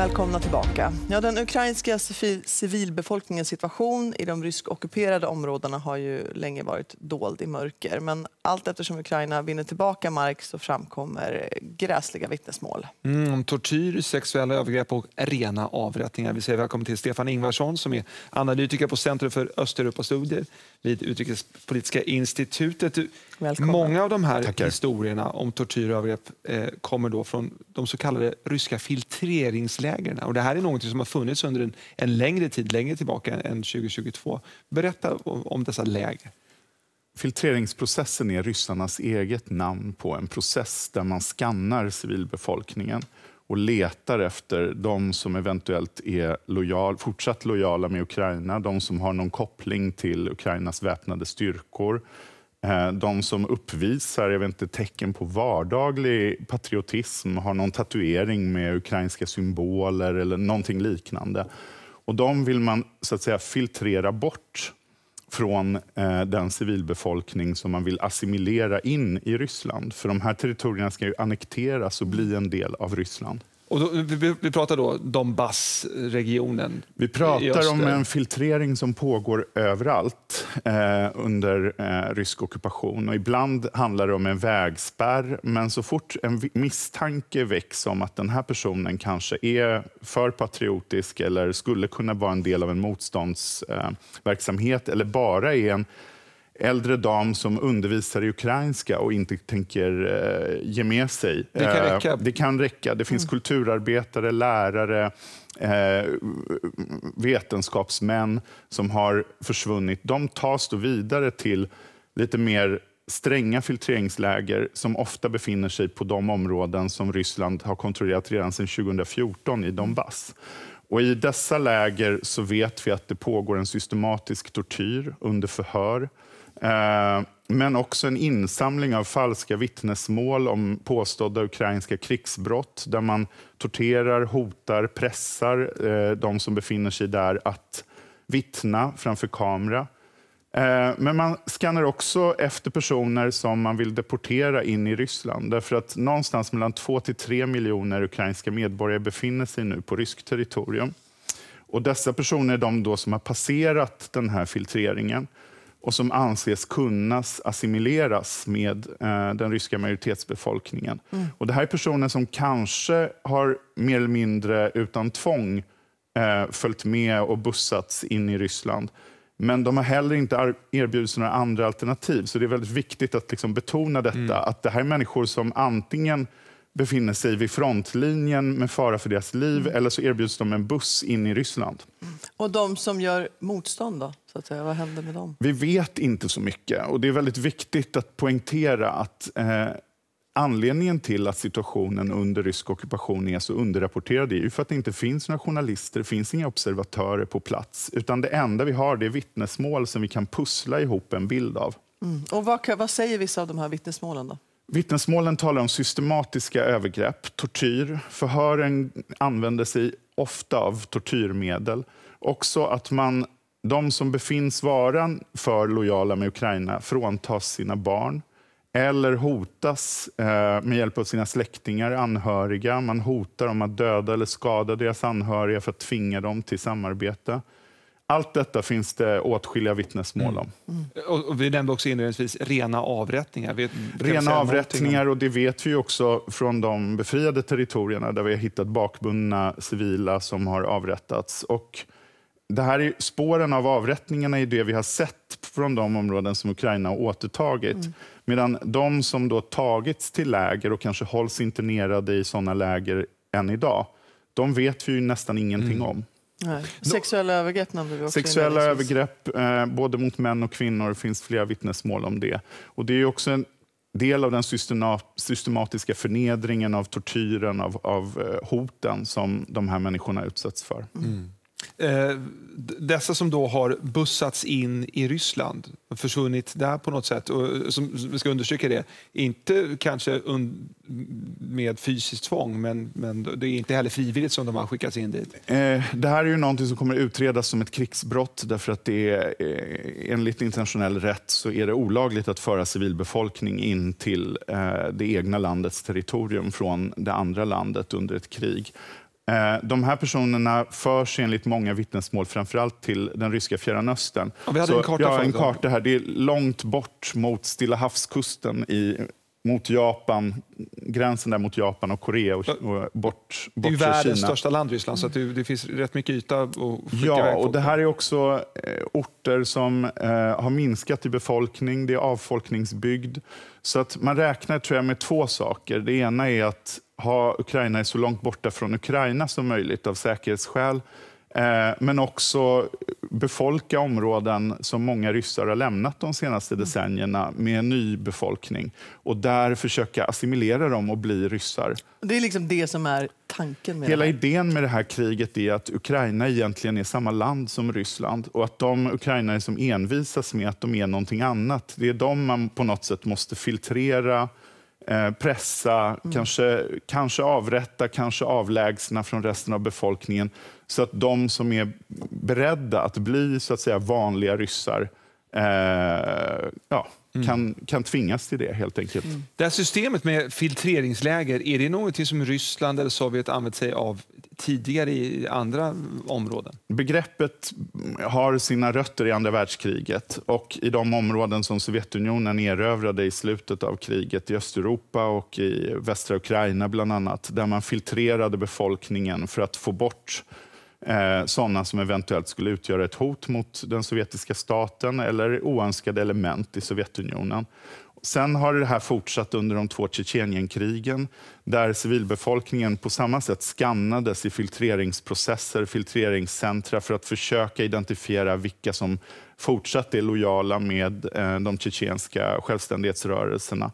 Välkomna tillbaka. Ja, den ukrainska civilbefolkningens situation i de rysk-ockuperade områdena har ju länge varit dold i mörker. Men allt eftersom Ukraina vinner tillbaka mark så framkommer gräsliga vittnesmål. Mm, om tortyr, sexuella övergrepp och rena avrättningar. Vi säger välkommen till Stefan Ingvarsson som är analytiker på Centrum för Östeuropastudier vid Utrikespolitiska institutet. Välkommen. Många av de här Tackar. historierna om tortyr och övergrepp eh, kommer då från de så kallade ryska filtreringslägren lägren. Och det här är något som har funnits under en, en längre tid, längre tillbaka än 2022. Berätta om, om dessa läger. Filtreringsprocessen är ryssarnas eget namn på en process där man skannar civilbefolkningen och letar efter de som eventuellt är lojal, fortsatt lojala med Ukraina, de som har någon koppling till Ukrainas väpnade styrkor, Eh, de som uppvisar jag vet inte, tecken på vardaglig patriotism har någon tatuering med ukrainska symboler eller någonting liknande. Och de vill man så att säga filtrera bort från eh, den civilbefolkning som man vill assimilera in i Ryssland. För de här territorierna ska ju annekteras och bli en del av Ryssland. Och då, vi, vi, pratar då Donbass-regionen. Vi pratar om en filtrering som pågår överallt eh, under eh, rysk ockupation. ibland handlar det om en vägspärr, men så fort en misstanke väcks om att den här personen kanske är för patriotisk eller skulle kunna vara en del av en motståndsverksamhet eh, eller bara är en äldre dam som undervisar i ukrainska och inte tänker eh, ge med sig. Det kan eh, räcka. det, kan räcka. det finns mm. kulturarbetare, lärare, eh, vetenskapsmän som har försvunnit. De tas då vidare till lite mer stränga filtreringsläger som ofta befinner sig på de områden som Ryssland har kontrollerat redan sedan 2014 i Donbass. Och I dessa läger så vet vi att det pågår en systematisk tortyr under förhör. Eh, men också en insamling av falska vittnesmål om påstådda ukrainska krigsbrott där man torterar, hotar, pressar eh, de som befinner sig där att vittna framför kamera. Eh, men man skannar också efter personer som man vill deportera in i Ryssland. Därför att någonstans mellan 2 till 3 miljoner ukrainska medborgare befinner sig nu på ryskt territorium. Och dessa personer är de då som har passerat den här filtreringen och som anses kunna assimileras med eh, den ryska majoritetsbefolkningen. Mm. Och det här är personer som kanske har mer eller mindre utan tvång eh, följt med och bussats in i Ryssland. Men de har heller inte erbjudits några andra alternativ. Så det är väldigt viktigt att liksom betona detta. Mm. Att det här är människor som antingen befinner sig vid frontlinjen med fara för deras liv mm. eller så erbjuds de en buss in i Ryssland. Mm. Och de som gör motstånd då? Så att säga. Vad händer med dem? Vi vet inte så mycket och det är väldigt viktigt att poängtera att eh, anledningen till att situationen under rysk ockupation är så underrapporterad är ju för att det inte finns några journalister, det finns inga observatörer på plats, utan det enda vi har det är vittnesmål som vi kan pussla ihop en bild av. Mm. Och vad, vad säger vissa av de här vittnesmålen då? Vittnesmålen talar om systematiska övergrepp, tortyr. Förhören använder sig ofta av tortyrmedel också att man, de som befinns vara för lojala med Ukraina fråntas sina barn eller hotas eh, med hjälp av sina släktingar, anhöriga. Man hotar dem att döda eller skada deras anhöriga för att tvinga dem till samarbete. Allt detta finns det åtskilliga vittnesmål om. Mm. Mm. Och vi nämnde också inledningsvis rena avrättningar. Vi, rena avrättningar, och det vet vi också från de befriade territorierna där vi har hittat bakbundna civila som har avrättats. Och det här är, spåren av avrättningarna är det vi har sett från de områden som Ukraina har återtagit. Mm. Medan de som då tagits till läger och kanske hålls internerade i sådana läger än idag, de vet vi ju nästan ingenting mm. om. Nej. Sexuella övergrepp nämnde du också. Sexuella övergrepp, eh, både mot män och kvinnor, finns flera vittnesmål om det. Och det är också en del av den systematiska förnedringen, av tortyren, av, av eh, hoten som de här människorna utsätts för. Mm. Eh, dessa som då har bussats in i Ryssland, försvunnit där på något sätt, och eh, som, som ska understryka det, inte kanske un, med fysiskt tvång, men, men det är inte heller frivilligt som de har skickats in dit. Eh, det här är ju någonting som kommer utredas som ett krigsbrott, därför att det är, eh, enligt internationell rätt så är det olagligt att föra civilbefolkning in till eh, det egna landets territorium från det andra landet under ett krig. Eh, de här personerna förs enligt många vittnesmål framförallt till den ryska Fjärran Östern. Och vi hade en karta, ja, en karta här. Det är långt bort mot Stilla havskusten i mot Japan, gränsen där mot Japan och Korea och, och bort, Kina. Det är ju världens Kina. största land, Ryssland, så det, det, finns rätt mycket yta att Ja, och det här är också eh, orter som eh, har minskat i befolkning, det är avfolkningsbygd. Så att man räknar tror jag med två saker. Det ena är att ha Ukraina så långt borta från Ukraina som möjligt av säkerhetsskäl. Eh, men också befolka områden som många ryssar har lämnat de senaste mm. decennierna med ny befolkning och där försöka assimilera dem och bli ryssar. Det är liksom det som är tanken? med Hela det idén med det här kriget är att Ukraina egentligen är samma land som Ryssland och att de ukrainare som envisas med att de är någonting annat, det är de man på något sätt måste filtrera Eh, pressa, mm. kanske, kanske avrätta, kanske avlägsna från resten av befolkningen. Så att de som är beredda att bli så att säga, vanliga ryssar eh, ja, mm. kan, kan tvingas till det helt enkelt. Mm. Det här systemet med filtreringsläger, är det något som Ryssland eller Sovjet använt sig av tidigare i andra områden? Begreppet har sina rötter i andra världskriget och i de områden som Sovjetunionen erövrade i slutet av kriget i Östeuropa och i västra Ukraina bland annat, där man filtrerade befolkningen för att få bort eh, sådana som eventuellt skulle utgöra ett hot mot den sovjetiska staten eller oönskade element i Sovjetunionen. Sen har det här fortsatt under de två Tjetjenienkrigen där civilbefolkningen på samma sätt skannades i filtreringsprocesser, filtreringscentra för att försöka identifiera vilka som fortsatt är lojala med eh, de tjetjenska självständighetsrörelserna.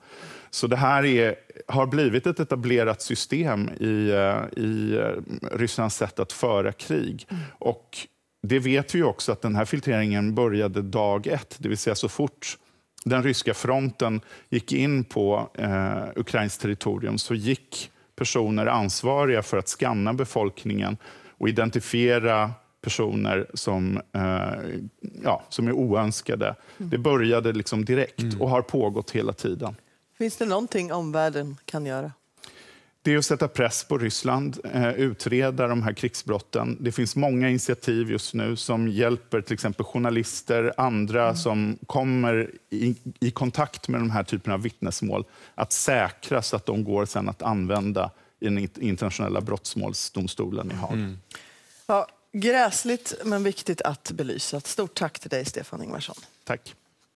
Så det här är, har blivit ett etablerat system i, eh, i eh, Rysslands sätt att föra krig. Mm. Och det vet vi också att den här filtreringen började dag ett, det vill säga så fort den ryska fronten gick in på eh, Ukrains territorium så gick personer ansvariga för att skanna befolkningen och identifiera personer som, eh, ja, som är oönskade. Mm. Det började liksom direkt mm. och har pågått hela tiden. Finns det någonting omvärlden kan göra? det är att sätta press på Ryssland, eh, utreda de här krigsbrotten. Det finns många initiativ just nu som hjälper till exempel journalister, andra mm. som kommer i, i, kontakt med de här typen av vittnesmål, att säkra så att de går sen att använda i den internationella brottmålsdomstolen i Haag. Mm. Ja, gräsligt men viktigt att belysa. Stort tack till dig, Stefan Ingvarsson. Tack.